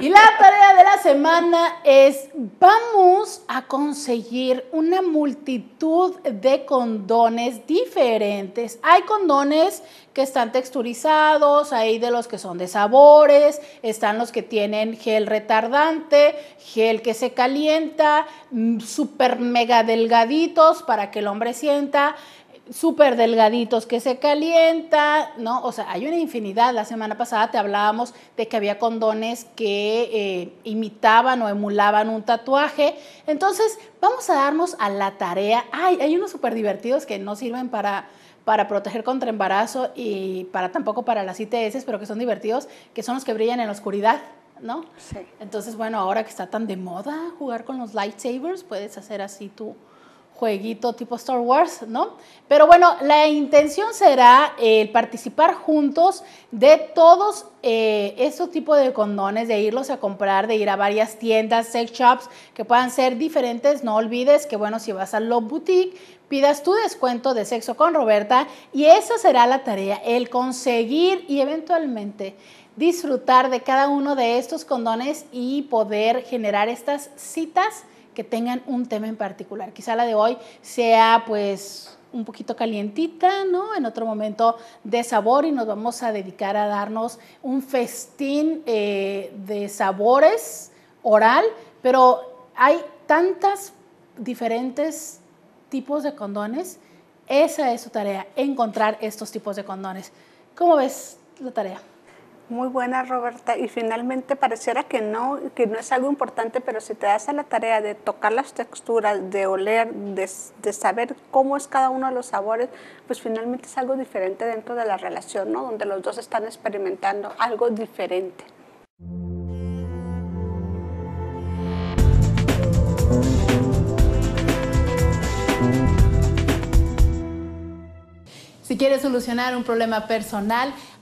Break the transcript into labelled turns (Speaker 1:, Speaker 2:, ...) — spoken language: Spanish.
Speaker 1: Y la tarea de la semana es, vamos a conseguir una multitud de condones diferentes. Hay condones que están texturizados, hay de los que son de sabores, están los que tienen gel retardante, gel que se calienta, mm, super mega delgaditos para que el hombre sienta súper delgaditos que se calienta, ¿no? O sea, hay una infinidad. La semana pasada te hablábamos de que había condones que eh, imitaban o emulaban un tatuaje. Entonces, vamos a darnos a la tarea. Ay, hay unos súper divertidos que no sirven para para proteger contra embarazo y para tampoco para las ITS, pero que son divertidos, que son los que brillan en la oscuridad. ¿no? Sí. Entonces, bueno, ahora que está tan de moda jugar con los lightsabers, puedes hacer así tú? jueguito tipo Star Wars, ¿no? Pero bueno, la intención será el eh, participar juntos de todos eh, estos tipos de condones, de irlos a comprar, de ir a varias tiendas, sex shops que puedan ser diferentes. No olvides que, bueno, si vas a Love Boutique, pidas tu descuento de sexo con Roberta y esa será la tarea, el conseguir y eventualmente disfrutar de cada uno de estos condones y poder generar estas citas que tengan un tema en particular. Quizá la de hoy sea pues un poquito calientita, ¿no? En otro momento de sabor y nos vamos a dedicar a darnos un festín eh, de sabores oral, pero hay tantas diferentes tipos de condones. Esa es su tarea, encontrar estos tipos de condones. ¿Cómo ves la tarea? Muy buena, Roberta.
Speaker 2: Y finalmente, pareciera que no, que no es algo importante, pero si te das a la tarea de tocar las texturas, de oler, de, de saber cómo es cada uno de los sabores, pues finalmente es algo diferente dentro de la relación, ¿no? Donde los dos están experimentando algo diferente.
Speaker 1: Si quieres solucionar un problema personal,